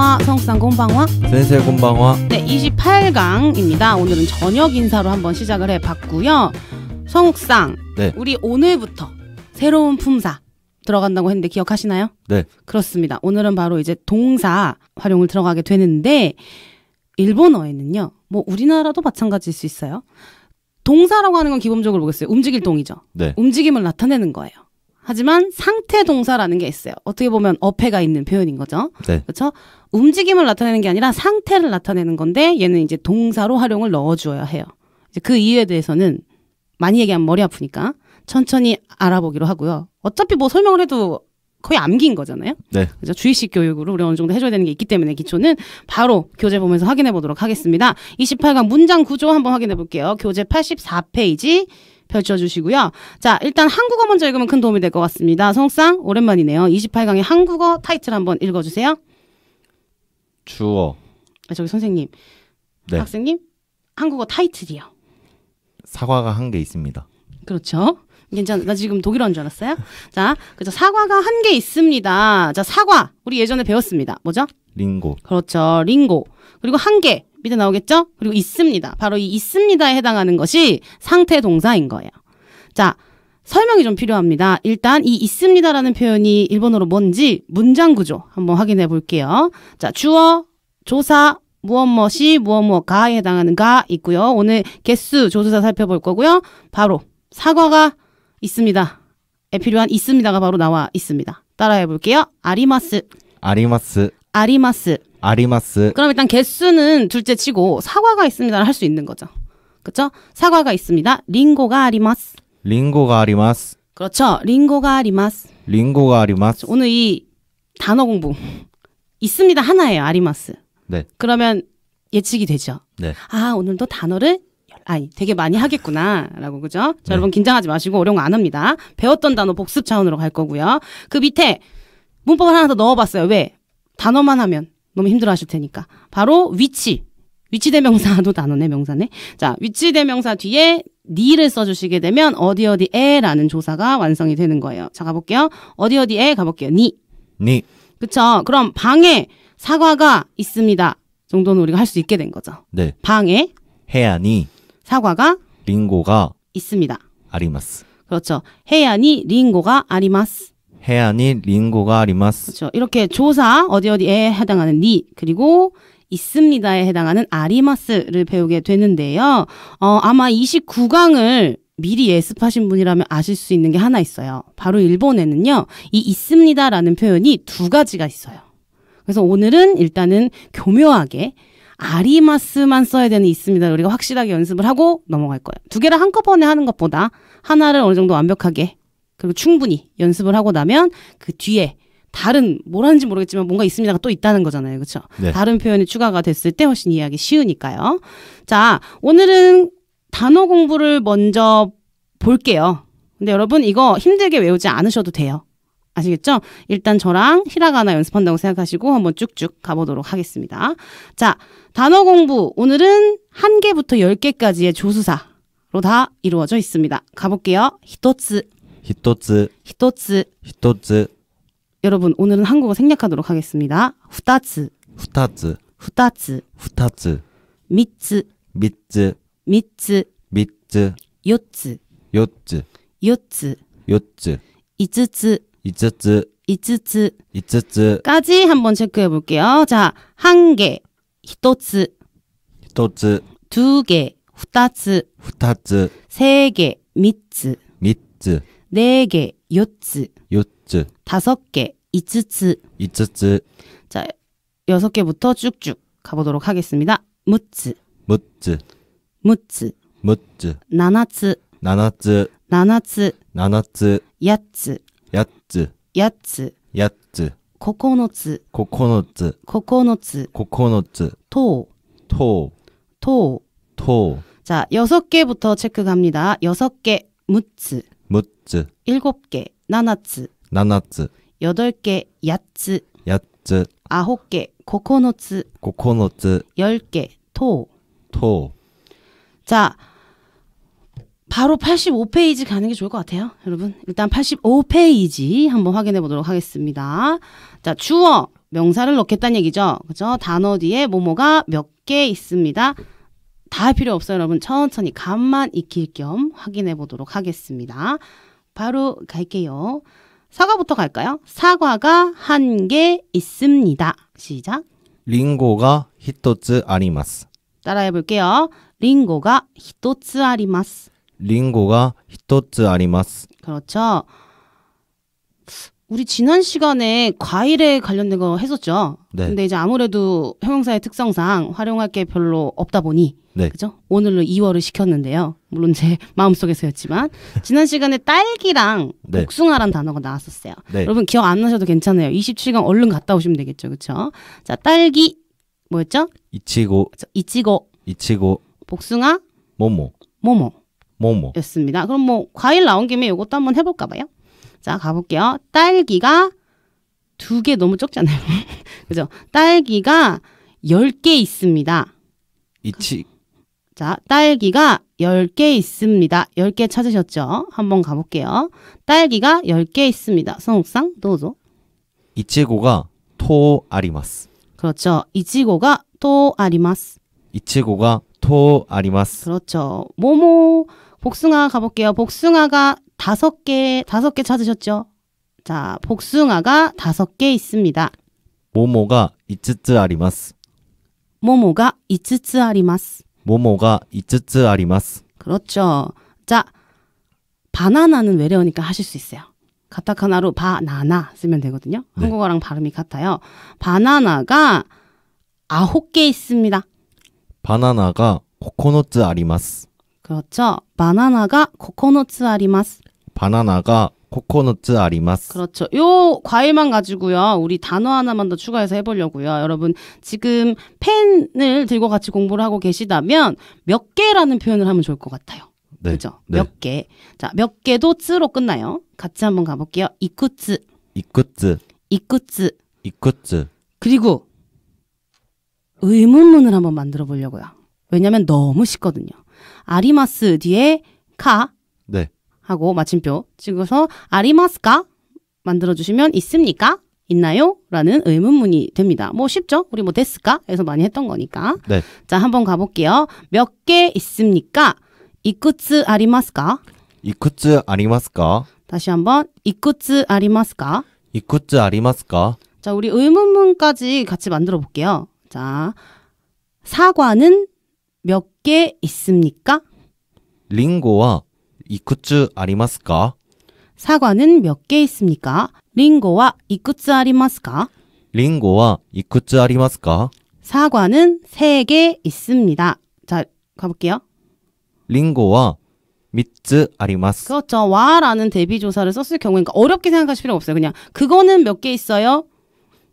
곰방화, 성국상 곰방화, 센세 곰방화. 네, 28강입니다. 오늘은 저녁 인사로 한번 시작을 해봤고요. 성욱상, 네. 우리 오늘부터 새로운 품사 들어간다고 했는데 기억하시나요? 네. 그렇습니다. 오늘은 바로 이제 동사 활용을 들어가게 되는데 일본어에는요. 뭐 우리나라도 마찬가지일 수 있어요. 동사라고 하는 건 기본적으로 뭐겠어요? 움직일 동이죠. 네. 움직임을 나타내는 거예요. 하지만 상태 동사라는 게 있어요. 어떻게 보면 어폐가 있는 표현인 거죠. 네. 그렇죠? 움직임을 나타내는 게 아니라 상태를 나타내는 건데 얘는 이제 동사로 활용을 넣어 주어야 해요. 이제 그 이유에 대해서는 많이 얘기하면 머리 아프니까 천천히 알아보기로 하고요. 어차피 뭐 설명을 해도 거의 암기인 거잖아요. 네. 그래서 주의식 교육으로 우리 어느 정도 해줘야 되는 게 있기 때문에 기초는 바로 교재 보면서 확인해 보도록 하겠습니다. 28강 문장 구조 한번 확인해 볼게요. 교재 84페이지 펼쳐주시고요. 자, 일단 한국어 먼저 읽으면 큰 도움이 될 것 같습니다. 성상 오랜만이네요. 28강의 한국어 타이틀 한번 읽어주세요. 주어. 아, 저기 선생님. 네. 학생님. 한국어 타이틀이요. 사과가 한 개 있습니다. 그렇죠. 괜찮아. 나 지금 독일어인 줄 알았어요. 자, 그죠 사과가 한 개 있습니다. 자, 사과. 우리 예전에 배웠습니다. 뭐죠? 링고. 그렇죠. 링고. 그리고 한 개. 밑에 나오겠죠? 그리고 있습니다. 바로 이 있습니다에 해당하는 것이 상태 동사인 거예요. 자, 설명이 좀 필요합니다. 일단 이 있습니다라는 표현이 일본어로 뭔지 문장 구조 한번 확인해 볼게요. 자, 주어, 조사, 무엇무엇이 무엇무엇가에 해당하는 가 있고요. 오늘 개수 조수사 살펴볼 거고요. 바로 사과가 있습니다. 에 필요한 있습니다가 바로 나와 있습니다. 따라해 볼게요. 아리마스. 아리마스. 아리마스. 아리마스. 그럼 일단 개수는 둘째 치고 사과가 있습니다를 할 수 있는 거죠. 그렇죠? 사과가 있습니다. 링고가 아리마스. 링고가 아리마스. 그렇죠. 링고가 아리마스. 링고가 아리마스. 오늘 이 단어 공부 있습니다 하나예요. 아리마스. 네. 그러면 예측이 되죠. 네. 아 오늘도 단어를 아이 되게 많이 하겠구나라고 그죠? 자 여러분 긴장하지 마시고 어려운 거 안 합니다. 배웠던 단어 복습 차원으로 갈 거고요. 그 밑에 문법을 하나 더 넣어봤어요. 왜? 단어만 하면 너무 힘들어하실 테니까 바로 위치. 위치 대명사도 단어네 명사네. 자 위치 대명사 뒤에 니를 써주시게 되면 어디 어디에라는 조사가 완성이 되는 거예요. 자 가볼게요. 어디 어디에 가볼게요. 니. 니. 그쵸? 그럼 방에 사과가 있습니다. 정도는 우리가 할 수 있게 된 거죠. 네. 방에 해안이 사과가 링고가 있습니다. 아리마스. 그렇죠. 해안이 링고가 아리마스. 해안이 링고가 아리마스. 그렇죠. 이렇게 조사 어디 어디에 해당하는 니 그리고 있습니다에 해당하는 아리마스를 배우게 되는데요. 어, 아마 29강을 미리 예습하신 분이라면 아실 수 있는 게 하나 있어요. 바로 일본에는요. 이 있습니다라는 표현이 두 가지가 있어요. 그래서 오늘은 일단은 교묘하게 아리마스만 써야 되는 있습니다. 우리가 확실하게 연습을 하고 넘어갈 거예요. 두 개를 한꺼번에 하는 것보다 하나를 어느 정도 완벽하게 그리고 충분히 연습을 하고 나면 그 뒤에 다른 뭐라는지 모르겠지만 뭔가 있습니다가 또 있다는 거잖아요. 그렇죠? 네. 다른 표현이 추가가 됐을 때 훨씬 이해하기 쉬우니까요. 자, 오늘은 단어 공부를 먼저 볼게요. 근데 여러분 이거 힘들게 외우지 않으셔도 돼요. 아시겠죠? 일단 저랑 히라가나 연습한다고 생각하시고 한번 쭉쭉 가보도록 하겠습니다. 자, 단어 공부. 오늘은 한개부터열개까지의 조수사로 다 이루어져 있습니다. 가볼게요. 히토츠. 히토츠. 히토츠. 히토츠. 여러분, 오늘은 한국어 생략하도록 하겠습니다. 후타츠. 후타츠. 후타츠. 후타츠. 미츠. 미츠. 미츠. 미츠. 요츠. 요츠. 요츠. 요츠. 이츠츠. 이츠츠 이츠츠 이츠츠까지 한번 체크해 볼게요. 자, 한 개, 히토츠 히토츠 두 개, 후타츠 후타츠 세 개, 미츠 미츠 네 개, 요츠 요츠 다섯 개, 이츠츠 이츠츠 자, 여섯 개부터 쭉쭉 가보도록 하겠습니다. 무츠 무츠 무츠 무츠 나나츠 나나츠 나나츠 나나츠 야츠 8つ、8つ、9つ、9つ、9つ、9つ、또또또또자6개부터체크갑니다6개6つ6つ7개7つ7つ、8개8つ8つ、9개9つ、9つ、10개또또자 바로 85페이지 가는 게 좋을 것 같아요. 여러분, 일단 85페이지 한번 확인해 보도록 하겠습니다. 자, 주어, 명사를 넣겠다는 얘기죠. 그죠? 단어 뒤에 뭐뭐가 몇 개 있습니다. 다 할 필요 없어요, 여러분. 천천히 감만 익힐 겸 확인해 보도록 하겠습니다. 바로 갈게요. 사과부터 갈까요? 사과가 한 개 있습니다. 시작. 링고가 히토츠 아리마스. 따라해 볼게요. 링고가 히토츠 아리마스. 링고가 히토つ 아리마스. 그렇죠. 우리 지난 시간에 과일에 관련된 거 했었죠. 네. 근데 이제 아무래도 형용사의 특성상 활용할 게 별로 없다 보니 네. 그죠? 오늘로 2월을 시켰는데요. 물론 제 마음속에서였지만 지난 시간에 딸기랑 네. 복숭아란 단어가 나왔었어요. 네. 여러분 기억 안 나셔도 괜찮아요. 27강 얼른 갔다 오시면 되겠죠. 그렇죠? 자, 딸기 뭐였죠? 이치고. 이치고. 이치고. 복숭아? 모모. 모모. 뭐뭐였습니다. 그럼 뭐 과일 나온 김에 이것도 한번 해볼까 봐요. 자 가볼게요. 딸기가 두 개 너무 적잖아요. 그죠? 딸기가 열 개 있습니다. 이치. 자, 딸기가 열 개 있습니다. 열 개 찾으셨죠? 한번 가볼게요. 딸기가 열 개 있습니다. 성옥상, 도조. 이치고가 토 아리마스. 그렇죠. 이치고가 토 아리마스. 이치고가 토 아리마스. 그렇죠. 모모 복숭아 가볼게요. 복숭아가 다섯 개, 다섯 개 찾으셨죠? 자, 복숭아가 다섯 개 있습니다. 모모가 이츠츠 아리마스. 모모가 이츠츠 아리마스. 모모가 이츠츠 아리마스. 그렇죠. 자, 바나나는 외래어니까 하실 수 있어요. 가타카나로 바나나 쓰면 되거든요. 네. 한국어랑 발음이 같아요. 바나나가 아홉 개 있습니다. 바나나가 코코넛 아리마스. 그렇죠. 바나나가 코코넛 아리마스. 바나나가 코코넛 아리마스. 그렇죠. 요 과일만 가지고요. 우리 단어 하나만 더 추가해서 해보려고요. 여러분 지금 펜을 들고 같이 공부를 하고 계시다면 몇 개라는 표현을 하면 좋을 것 같아요. 네. 그죠? 네. 몇 개. 자, 몇 개도 쯔로 끝나요. 같이 한번 가볼게요. 이쿠츠. 이쿠츠. 이쿠츠. 이쿠츠. 그리고 의문문을 한번 만들어 보려고요. 왜냐면 너무 쉽거든요. 아리마스 뒤에 카 네. 하고 마침표 찍어서 아리마스카 만들어 주시면 있습니까? 있나요? 라는 의문문이 됩니다. 뭐 쉽죠? 우리 뭐 됐을까? 해서 많이 했던 거니까. 네. 자, 한번 가볼게요. 몇 개 있습니까? 이쿠츠 아리마스카 이쿠츠 아리마스까? 다시 한번 이쿠츠 아리마스카 이쿠츠 아리마스까? 자, 우리 의문문까지 같이 만들어 볼게요. 자, 사과는 몇개 있습니까? 링고와 이쿠츠 아리마스까? 사과는 몇 개 있습니까? 링고와 이쿠츠 아리마스까? 링고와 이쿠츠 아리마스까? 사과는 세 개 있습니다. 자, 가볼게요. 링고와 미츠 아리마스. 그렇죠. 와라는 대비 조사를 썼을 경우니까 어렵게 생각하실 필요 없어요. 그냥 그거는 몇 개 있어요?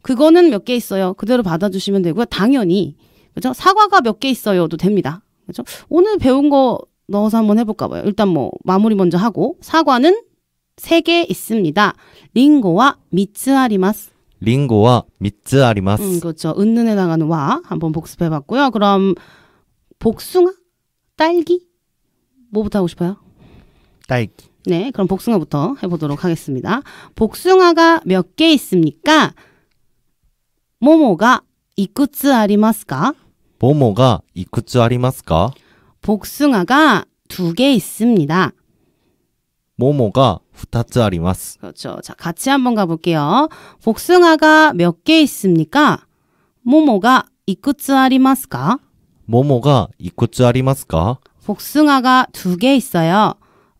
그거는 몇 개 있어요? 그대로 받아주시면 되고요. 당연히 그죠? 사과가 몇 개 있어요도 됩니다. 그죠? 오늘 배운 거 넣어서 한번 해볼까 봐요. 일단 뭐 마무리 먼저 하고 사과는 3개 있습니다. 링고와 미츠아리마스. 링고와 미츠아리마스. 음, 그렇죠. 은는에 나가는 와 한번 복습해봤고요. 그럼 복숭아, 딸기 뭐부터 하고 싶어요? 딸기. 네, 그럼 복숭아부터 해보도록 하겠습니다. 복숭아가 몇 개 있습니까? 모모가 이쿠츠 아리마스까? 모모가 이쿠츠 아리마스까? 복숭아가 두 개 있습니다. 모모가 2つ 아리마스. 그렇죠. 자, 같이 한번 가 볼게요. 복숭아가 몇 개 있습니까? 모모가 이쿠츠 아리마스까? 모모가 이쿠츠 아리마스까? 복숭아가 두 개 있어요.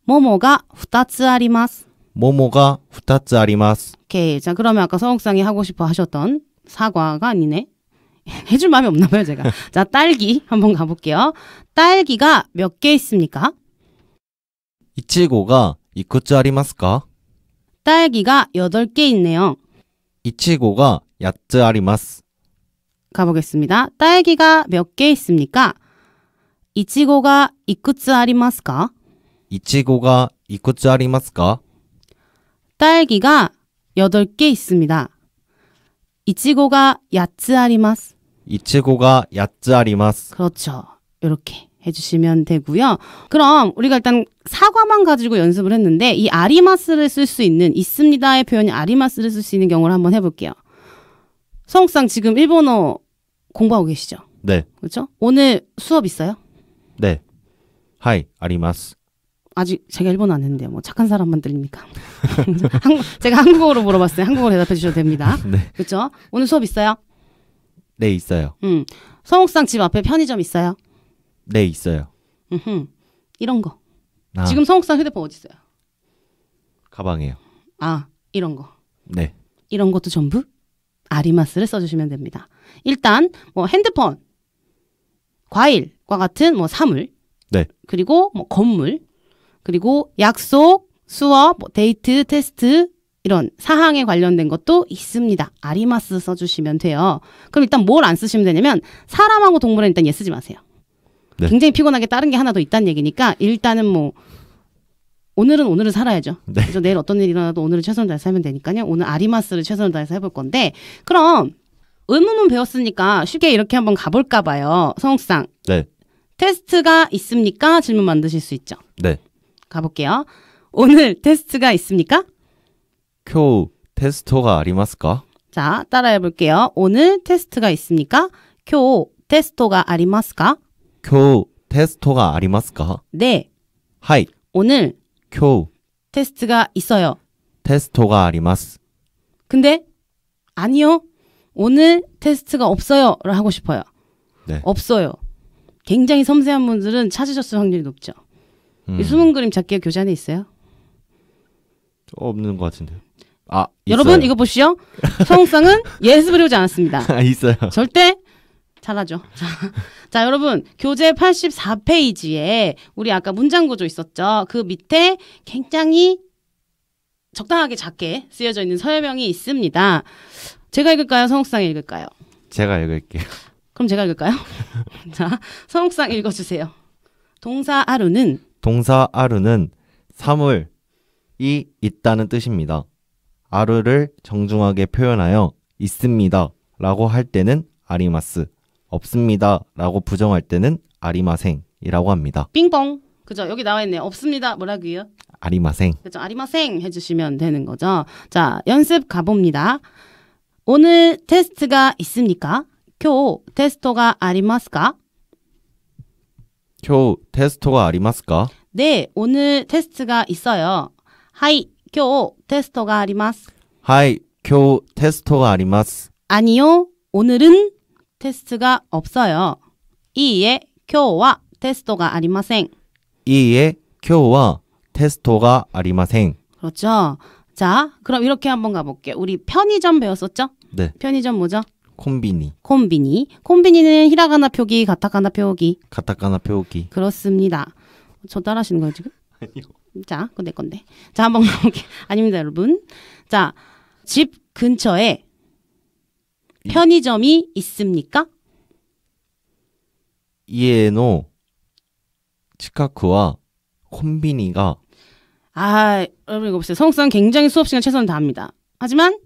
모모가 2つ 아리마스. 모모가 2つ 아리마스. 오케이. 자, 그러면 아까 서옥상이 하고 싶어 하셨던 사과가 아니네. 해줄 마음이 없나 봐요, 제가. 자, 딸기 한번 가볼게요. 딸기가 몇 개 있습니까? 이치고가 이쿠츠 아리마스까? 딸기가 여덟 개 있네요. 이치고가 야츠 아리마스. 가보겠습니다. 딸기가 몇 개 있습니까? 이치고가 이쿠츠 아리마스까? 이치고가 이쿠츠 아리마스까? 딸기가 여덟 개 있습니다. 이치고가 야츠 아리마스. 이치고가 야짜리마스. 그렇죠. 이렇게 해주시면 되고요. 그럼 우리가 일단 사과만 가지고 연습을 했는데 이 아리마스를 쓸 수 있는 있습니다의 표현이 아리마스를 쓸 수 있는 경우를 한번 해볼게요. 성욱상 지금 일본어 공부하고 계시죠? 네. 그렇죠? 오늘 수업 있어요? 네. 하이 아리마스. 아직 제가 일본어 안 했는데 뭐 착한 사람만 들립니까? 한, 제가 한국어로 물어봤어요. 한국어로 대답해 주셔도 됩니다. 네. 그렇죠? 오늘 수업 있어요? 네 있어요. 음 성옥상 집 앞에 편의점 있어요? 네 있어요. 음 이런 거. 아. 지금 성옥상 휴대폰 어디 있어요? 가방이에요. 아 이런 거. 네. 이런 것도 전부 아리마스를 써주시면 됩니다. 일단 뭐 핸드폰, 과일과 같은 뭐 사물, 네. 그리고 뭐 건물, 그리고 약속, 수업, 뭐 데이트, 테스트, 이런 사항에 관련된 것도 있습니다. 아리마스 써주시면 돼요. 그럼 일단 뭘 안 쓰시면 되냐면 사람하고 동물은 일단 예 쓰지 마세요. 네. 굉장히 피곤하게 다른 게 하나 더 있다는 얘기니까 일단은 뭐 오늘은 오늘을 살아야죠. 네. 그래서 내일 어떤 일이 일어나도 오늘은 최선을 다해서 살면 되니까요. 오늘 아리마스를 최선을 다해서 해볼 건데 그럼 의문문 배웠으니까 쉽게 이렇게 한번 가볼까 봐요. 성욱상. 네. 테스트가 있습니까? 질문 만드실 수 있죠. 네. 가볼게요. 오늘 테스트가 있습니까? 今日 테스트가 아리마스까? 자, 따라해 볼게요. 오늘 테스트가 있습니까? 今日 테스트가 아리마스까? 今日 테스트가 아리마스까? 네. 하이. 오늘 今日 테스트가 있어요. 테스트가 아리마스. 근데 아니요. 오늘 테스트가 없어요를 하고 싶어요. 네. 없어요. 굉장히 섬세한 분들은 찾으셨을 확률이 높죠. 음. 이 숨은 그림 찾기 교재 안에 있어요? 저 없는 것 같은데요. 아 여러분 이거 보시죠. 성웅은 예습을 해오지 않았습니다. 아, 있어요. 절대 잘하죠. 자, 자, 여러분 교재 84페이지에 우리 아까 문장 구조 있었죠. 그 밑에 굉장히 적당하게 작게 쓰여져 있는 서명이 있습니다. 제가 읽을까요? 성욱상 읽을까요? 제가 읽을게요. 그럼 제가 읽을까요? 자, 성욱상 읽어주세요. 동사 아루는 동사 아루는 사물 이 있다는 뜻입니다. 아르를 정중하게 표현하여 있습니다 라고 할 때는 아리마스, 없습니다 라고 부정할 때는 아리마생이라고 합니다. 빙봉! 그죠? 여기 나와 있네요. 없습니다. 뭐라고요? 아리마생. 그죠? 아리마생 해주시면 되는 거죠. 자, 연습 가봅니다. 오늘 테스트가 있습니까? 今 테스트가 ありますか?今 테스트가 ありますか? 네, 오늘 테스트가 있어요. はい、今日テストがあります。はい、今日テストがあります。아니 요、 오늘은テストが없어 요。 いいえ、今日はテストがありません。いいえ、今日はテストがありません。그렇 죠。 자, 그럼 이렇게 한번 가볼게요. 우리 편의점 배웠었죠? 네. 편의점 뭐죠? 콤비니. 콤비니. 콤비니는 히라가나 표기, 가타카나 표기. 가타카나 표기. 그렇습니다. 저 따라하시는 거예요, 지금? 아니요. 자, 그내 건데. 자, 한번 가볼게. 아닙니다, 여러분. 자, 집 근처에 예. 편의점이 있습니까? 家の 치카쿠와 콤비니가 아, 여러분 이거 보세요. 성상 굉장히 수업 시간 최선을 다합니다. 하지만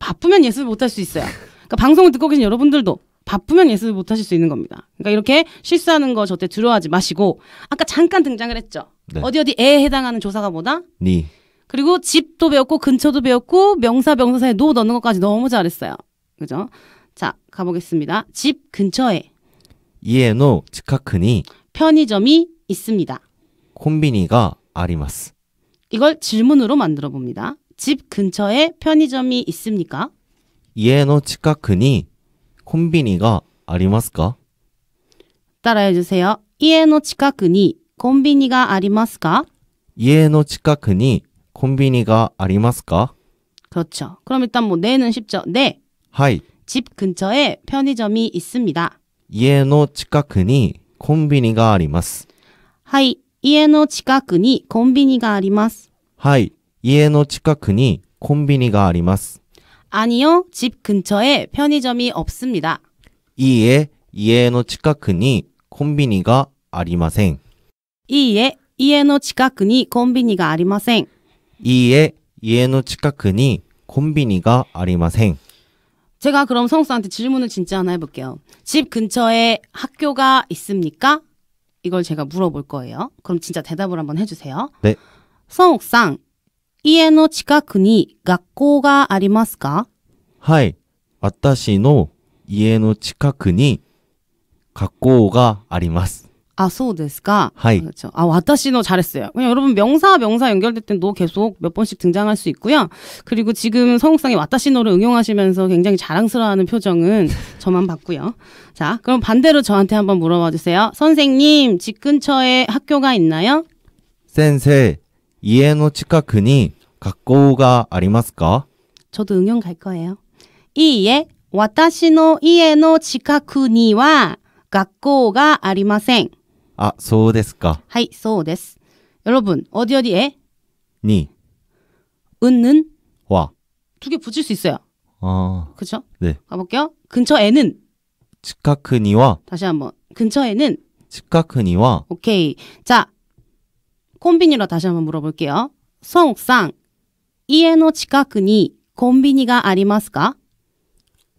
바쁘면 예습을 못할 수 있어요. 그러니까 방송을 듣고 계신 여러분들도 바쁘면 예습을 못 하실 수 있는 겁니다. 그러니까 이렇게 실수하는 거 절대 두려워하지 마시고 아까 잠깐 등장을 했죠. 네. 어디 어디 에 해당하는 조사가 뭐다? 니. 그리고 집도 배웠고 근처도 배웠고 명사 명사사에 이노 넣는 것까지 너무 잘했어요. 그죠? 자 가보겠습니다. 집 근처에 이에노 즉카크니 편의점이 있습니다. 콤비니가 아리마스. 이걸 질문으로 만들어 봅니다. 집 근처에 편의점이 있습니까? 이에노 즉카크니 콤비니가 아리마스까? 따라해 주세요. 이에노 치카크니 コンビニがありますか家の近くにコンビニがありますか그렇죠그럼일단뭐네는쉽죠네하이집근처에편의점이있습니다家の近くにコンビニがありますはい家の近くにコンビニがありますはい家の近くにコンビニがあります아니요집근처에편의점이없습니다이에家の近くにコンビニがありませんいいえ、家の近くにコンビニがありません。いいえ、家の近くにコンビニがありません。 제가 그럼 성수한테 질문을 진짜 하나 해볼게요. 집 근처에 학교가 있습니까? 이걸 제가 물어볼 거예요. 그럼 진짜 대답을 한번 해주세요. 네. 성옥상, 이에노 치카크니 학교가 아리마스까? 하이, 와타시노 이에노 치카쿠니 학교가 아리마스. 아, 소우데스가. 하이. 그렇죠. 아, 와타시노 잘했어요. 그냥 여러분 명사 명사 연결될 땐노 계속 몇 번씩 등장할 수 있고요. 그리고 지금 성욱상의 와타시노를 응용하시면서 굉장히 자랑스러워하는 표정은 저만 봤고요. 자, 그럼 반대로 저한테 한번 물어봐 주세요. 선생님, 집 근처에 학교가 있나요? 센세, 이에노 치카크니 가까우가 아리마스까? 저도 응용 갈 거예요. 이에, 와타시노 이에노 치카크니와 学校がありません。あ、そうですか。 하이, 소데스. 여러분, 어디 어디에 に 은는 は두 개 붙일 수 있어요. あ 그쵸? 네. 가볼게요. 근처에는 近くには 다시 한번 근처에는 近くには 오케이. 자, 콤비니로 다시 한번 물어볼게요. 성상 이에노 치카쿠니 콤비니가 아리마스까?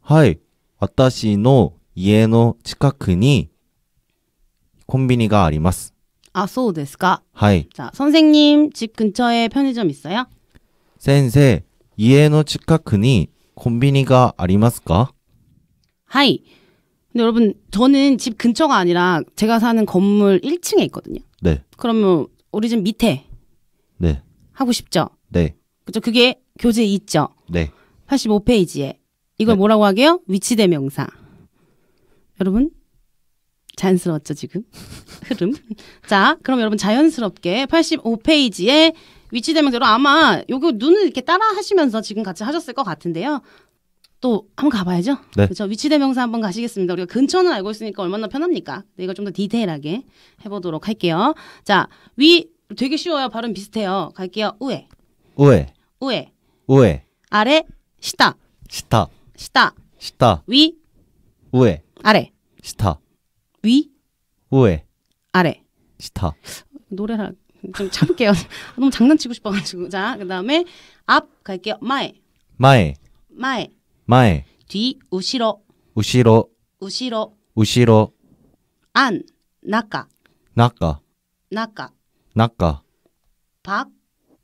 はい私の家の近くに コンビニがあります。あ、そうですか。はい。じゃあ、선생님집근처에편의점있어요先生、家の近くにコンビニがありますかはい。 아, 근데 여러분 저는 집 근처가 아니라 제가 사는 건물 1층에 있거든요. 네. 그러면 우리 집 밑에 네. 하고 싶죠. 네. 그죠? 그게 교재 있죠. 네. 85페이지에 이걸 네. 뭐라고 하게요? 위치대명사. 여러분 자연스러웠죠, 지금? 흐름. 자, 그럼 여러분 자연스럽게 85페이지에 위치대명대로 아마 요거 눈을 이렇게 따라 하시면서 지금 같이 하셨을 것 같은데요. 또 한번 가봐야죠. 네. 그렇죠. 위치대명사 한번 가시겠습니다. 우리가 근처는 알고 있으니까 얼마나 편합니까? 네, 이걸 좀 더 디테일하게 해보도록 할게요. 자, 위 되게 쉬워요. 발음 비슷해요. 갈게요. 우에. 우에. 우에. 우에. 아래 시타. 시타. 시타. 시타. 위. 우에. 아래. 시타. 위 우에 아래 시타 노래를 좀 참을게요. 너무 장난치고 싶어가지고 자 그다음에 앞 갈게요. 마에 마에 마에 마에 뒤 우시로 우시로 우시로 우시로 안 나까 나까 나까 나까 밖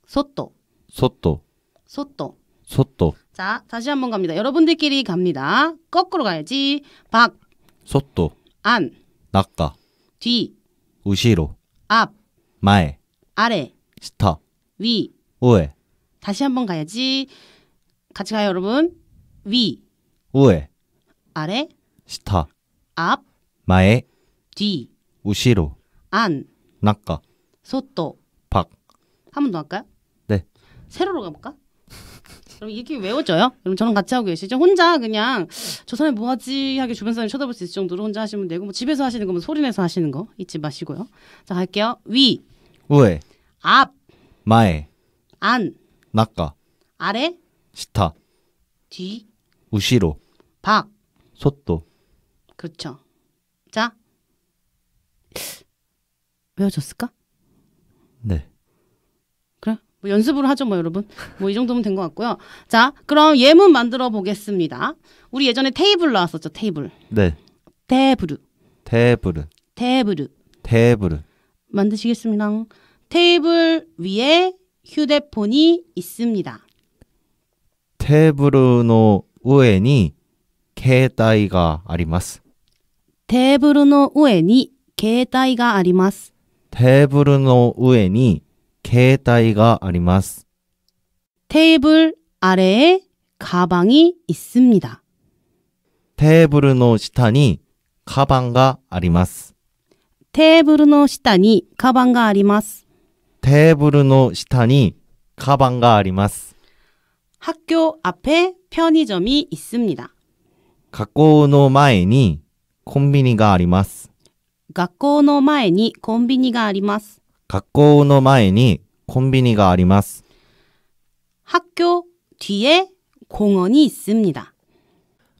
소토 소토 소토 소토 자 다시 한번 갑니다. 여러분들끼리 갑니다. 거꾸로 가야지. 밖 소토 안 낙가 뒤 우시로 앞 마에 아래 스타 위 우에 다시 한 번 가야지 같이 가요 여러분 위 우에 아래 스타 앞 마에 뒤 우시로 안 낙가 소또 밖한번 더 할까요? 네 세로로 가볼까? 그럼 분 이게 외워져요? 그럼 저랑 같이 하고 계시죠? 혼자 그냥 저 사람이 뭐하지 하게 주변 사람이 쳐다볼 수 있을 정도로 혼자 하시면 되고 뭐 집에서 하시는 거면 뭐 소리내서 하시는 거 잊지 마시고요. 자 갈게요. 위, 우에, 앞, 마에, 안, 낙가, 아래, 시타, 뒤, 우시로, 박, 소또. 그렇죠. 자 외워졌을까? 네. 뭐 연습으로 하죠, 뭐 여러분. 뭐 이 정도면 된 것 같고요. 자, 그럼 예문 만들어 보겠습니다. 우리 예전에 테이블 나왔었죠, 테이블. 네. 테이블. 테이블. 테이블. 테이블. 만드시겠습니다. 테이블 위에 휴대폰이 있습니다. 테이블의 위에니 携帯가 あります. 테이블의 위에니 携帯가 あります. 테이블의 위에니 携帯があります。テーブル아래에가방이있습니 다。 テーブルの下にカバンがあります。テーブルの下にカバンがあります。テーブルの下にカバンがあります。학교앞에편의점이있습니 다。 学校の前にコンビニがあります。学校の前にコンビニがあります。学校の前にコンビニがあります。학교뒤에공원이있습니 다。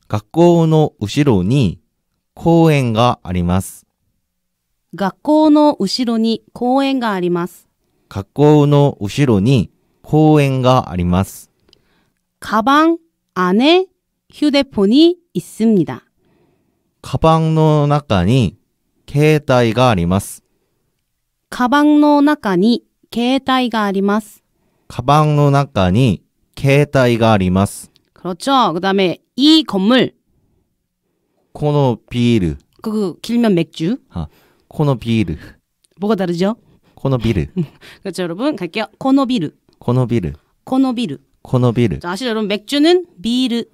学校の後ろに公園があります。学校の後ろに公園があります。学校の後ろに公園があります。가방안에휴대폰이있습니 다。 カバンの中に携帯があります。 가방 の中に携帯があります. 가방 の中に携帯があります. 그렇죠. 그다음에 이 건물. 코노 비르. 그 길면 맥주. 아, 코노 비르. 뭐가 다르죠? 코노 비르. 그렇죠, 여러분. 갈게요. 코노 비르. 코노 비르. 코노 비르. 코노 비르. 자, 아시죠, 여러분? 맥주는 비르.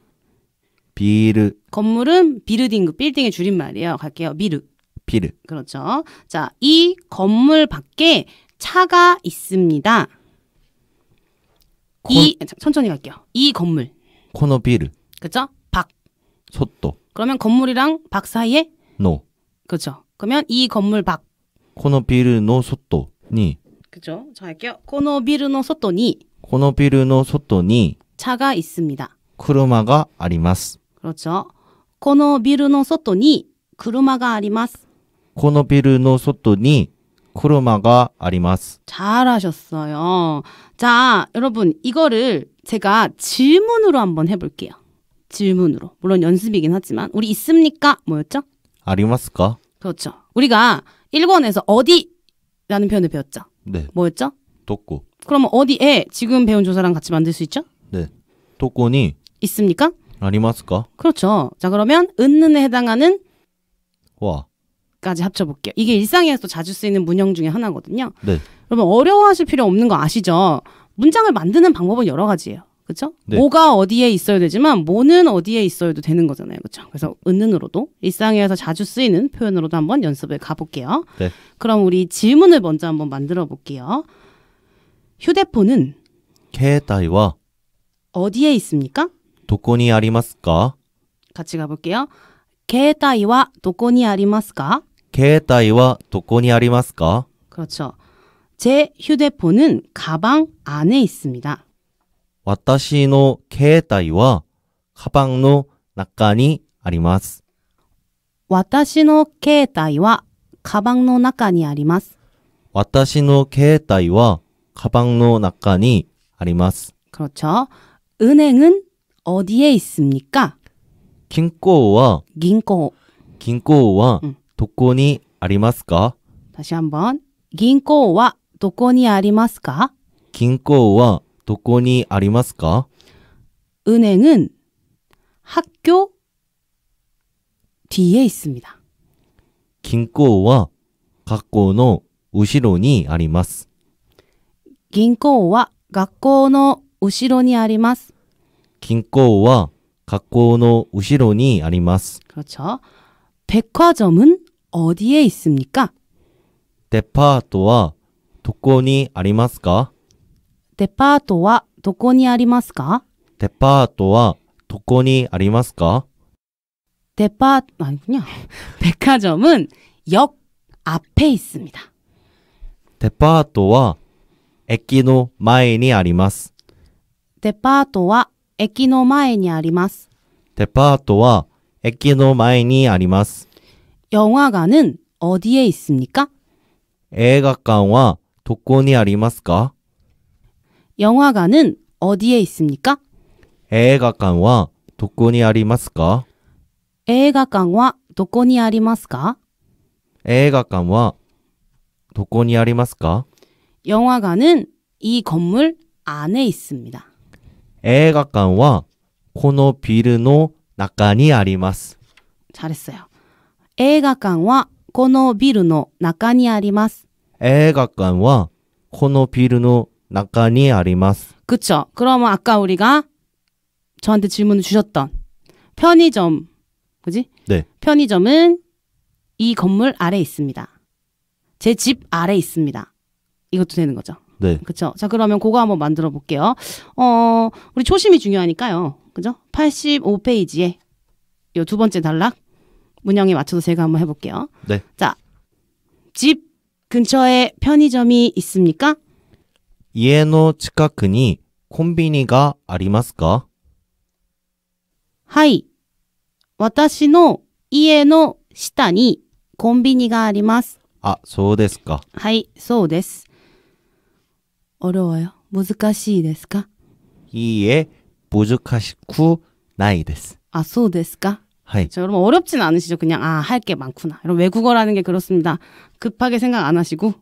비르. 건물은 비르딩, 빌딩의 줄임말이에요. 갈게요. 비르. 비르. 그렇죠. 자, 이 건물 밖에 차가 있습니다. 코... 이 천천히 갈게요. 이 건물. 코너 비르. 그렇죠? 박. 소또. 그러면 건물이랑 박 사이에 노. 그렇죠. 그러면 이 건물 밖. 코너 비르노 소또니. 그렇죠. 자, 할게요. 코너 비르노 소또니. 코너 비르노 소또니 차가 있습니다. 쿠르마가 아리마스. 그렇죠. 코노 비르노 소토니 쿠르마가 아 このビルの外に車があります。잘하셨어요 자, 여러분 이거를 제가 질문으로 한번 해 볼게요. 질문으로. 물론 연습이긴 하지만 우리 있습니까? 뭐였죠? 아리마스까? 그렇죠. 우리가 일본에서 어디라는 표현을 배웠죠. 네. 뭐였죠? 도쿄. 그러면 어디에 지금 배운 조사랑 같이 만들 수 있죠? 네. 도쿄니 있습니까? 아리마스까? 그렇죠. 자, 그러면 은는에 해당하는 와. 까지 합쳐볼게요. 이게 일상에서 자주 쓰이는 문형 중에 하나거든요. 네. 여러면 어려워하실 필요 없는 거 아시죠? 문장을 만드는 방법은 여러 가지예요. 그렇죠? 네. 뭐가 어디에 있어야 되지만 뭐는 어디에 있어야도 되는 거잖아요. 그렇죠? 그래서 은은으로도 일상에서 자주 쓰이는 표현으로도 한번 연습을 가볼게요. 네. 그럼 우리 질문을 먼저 한번 만들어 볼게요. 휴대폰은 케이타이와 어디에 있습니까? 도코니 아리마스까? 같이 가볼게요. 携帯와도こに 아리마스까? 携帯はどこにありますか그렇죠제휴대폰은가방안에있습니다私の携帯はカバンの中にあります。私の携帯はカバンの中にあります。私の携帯はカバンの中にあります。그렇 죠。 은행은어디에있습니까銀行は銀行。銀行は、うんどこにありますか銀行はどこにありますか銀行はどこにありますか은행은학교뒤에있습니다銀行は学校の後ろにあります。銀行は学校の後ろにあります。銀行は学校の後ろにあります。그렇 죠。 백화점은어디에있습니까デパートはどこにありますかデパートはどこにありますかデパートはどこにありますかデパート、아니군 요。 백화점은역앞에있습니 다。 デパートは駅の前にあります。デパートは駅の前にあります。デパートは駅の前にあります。 영화관은 어디에 있습니까? 映画館は 도코니 아리마스까? 영화관은 어디에 있습니까? 映画館は 도코니 아리마스까? 映画館は 도코니 아리마스까? 映画館は 도코니 아리마스까? 영화관은 이 건물 안에 있습니다. 映画館はこのビルの中に 아리마스. 映画館はこのビルの中に 아리마스. 映画館はこのビルの中に 아리마스. 그쵸. 그러 아까 우리가 저한테 질문을 주셨던 편의점, 그지? 네. 편의점은 이 건물 아래 있습니다. 제 집 아래 있습니다. 이것도 되는 거죠. 네. 그쵸. 자, 그러면 그거 한번 만들어 볼게요. 어, 우리 초심이 중요하니까요. 그죠85페이지에요두번째단락문형에맞춰서제가한번해볼게요네자집근처에편의점이있습니까家の近くにコンビニがありますか하이私の家の下にコンビニがあります아そうですか하이そうです어려워요難しいですかいいえ。 부족하시쿠 나이 데스. 아, 소 데스까? 하이. 자, 여러분 어렵진 않으시죠? 그냥 아, 할 게 많구나. 여러분 외국어라는 게 그렇습니다. 급하게 생각 안 하시고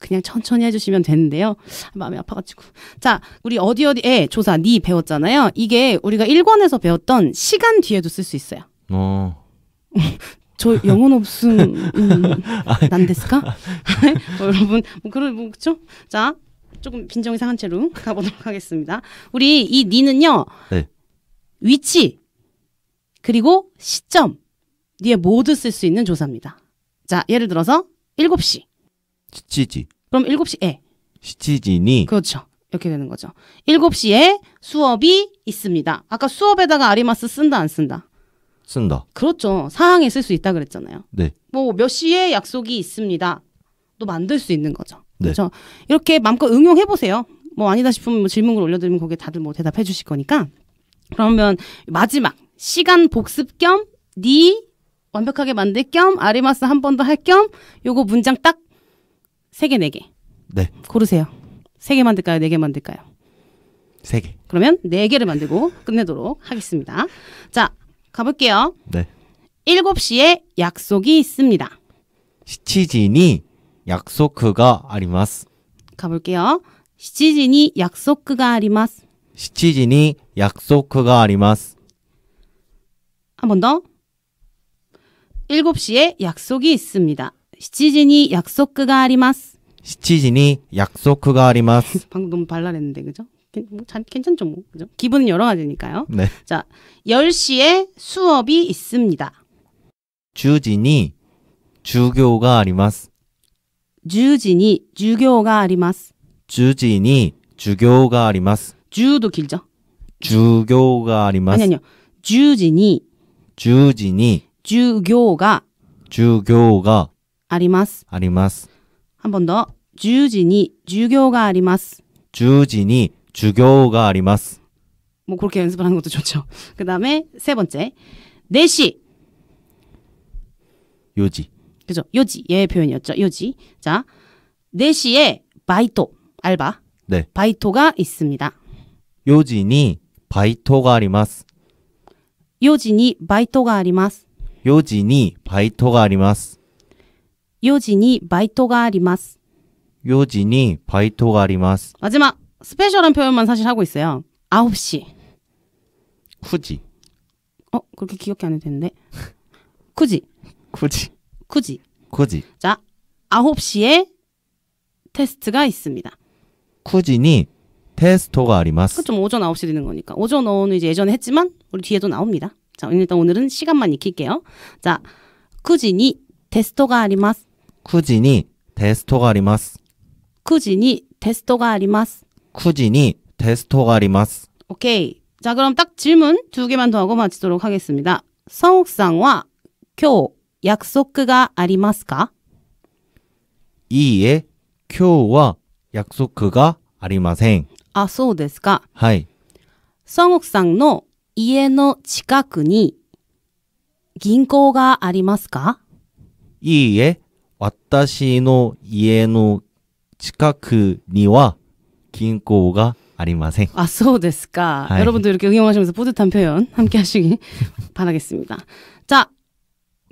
그냥 천천히 해주시면 되는데요. 마음이 아파가지고. 자, 우리 어디 어디에 예, 조사 니 배웠잖아요. 이게 우리가 1권에서 배웠던 시간 뒤에도 쓸 수 있어요. 어. 저 영혼 없음 음, 난 데스까? 뭐 여러분 뭐 그런 뭐 그죠? 자 조금 빈정이 상한 채로 가보도록 하겠습니다. 우리 이 니는요. 네. 위치 그리고 시점 니에 모두 쓸 수 있는 조사입니다. 자, 예를 들어서 7시. 시치지. 그럼 7시에. 예. 시치지니. 그렇죠. 이렇게 되는 거죠. 7시에 수업이 있습니다. 아까 수업에다가 아리마스 쓴다 안 쓴다? 쓴다. 그렇죠. 사항에 쓸 수 있다 그랬잖아요. 네. 뭐 몇 시에 약속이 있습니다. 또 만들 수 있는 거죠. 네. 그래서 이렇게 마음껏 응용해 보세요. 뭐 아니다 싶으면 뭐 질문을 올려드리면 거기에 다들 뭐 대답해 주실 거니까 그러면 마지막 시간 복습 겸 니 완벽하게 만들 겸 아리마스 한 번 더 할 겸 요거 문장 딱 세개 네개 네. 고르세요. 세 개 만들까요? 네 개 만들까요? 세 개. 그러면 네 개를 만들고 끝내도록 하겠습니다. 자, 가볼게요. 네. 7시에 약속이 있습니다. 시치진이 약속가 아리마스. 가볼게요. 7시니 약속가 아리마스. 7시니 약속가 아리마스. 한번 더. 7시에 약속이 있습니다. 7시니 약속가 아리마스. 7시니 약속가 아리마스. 방금 너무 발랄했는데 그죠? 뭐, 괜찮죠 뭐. 그죠? 기분은 여러 가지니까요. 네. 자, 1시에 수업이 있습니다. 1 0시 주교가 아리마스. 10時に授業があります。10時に授業があります。10도길죠授業があります。아10時に10時に授業が授業があります。あります。半分 더。 10時に授業があります。10時に授業があります。も뭐그렇게연습을하는것도좋죠그다음에세번째4시4時。그죠? 요지 예 표현이었죠. 요지. 자, 4시에 바이토 알바. 네. 바이토가 있습니다. 요지니 바이토가 あります. 요지니 바이토가 あります. 요지니 바이토가 あります. 요지니 바이토가 あります. 요지니 바이토가 あります. 마지막 스페셜한 표현만 사실 하고 있어요. 9시. 쿠지. 어, 그렇게 기억이 안 되는데. 쿠지. 쿠지. 9시. 9시. 자, 9시에 테스트가 있습니다. 9시니 테스토가 아리마스. 그좀 오전 9시 되는 거니까. 오전 5는 이제 예전에 했지만 우리 뒤에도 나옵니다. 자, 일단 오늘은 시간만 익힐게요. 자, 9시니 테스토가 아리마스. 9시니 테스토가 아리마스. 9시니 테스토가 아리마스. 9시니 테스토가 아리마스. 오케이. 자, 그럼 딱 질문 두 개만 더 하고 마치도록 하겠습니다. 성욱상과 교約束がありますかいいえ、今日は約束がありません。あ、そうですか。はい。孫国さんの家の近くに銀行がありますかいいえ、私の家の近くには銀行がありません。あ、そうですか。はい、여러분도이렇게응용하시면서뿌듯한표현함께하시기 바라겠습니다자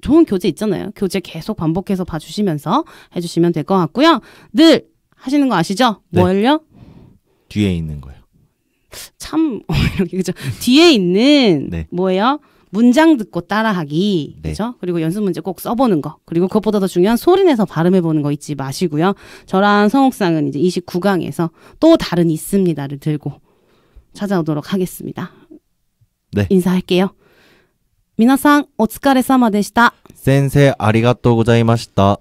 좋은 교재 있잖아요. 교재 계속 반복해서 봐주시면서 해주시면 될 것 같고요. 늘 하시는 거 아시죠? 네. 뭘요? 뒤에 있는 거요. 참 그죠? 뒤에 있는 네. 뭐예요? 문장 듣고 따라하기 네. 그죠? 그리고 연습 문제 꼭 써보는 거 그리고 그것보다 더 중요한 소리 내서 발음해 보는 거 잊지 마시고요. 저랑 성옥상은 이제 29강에서 또 다른 있습니다를 들고 찾아오도록 하겠습니다. 네. 인사할게요. 皆さんお疲れ様でした。先生ありがとうございました。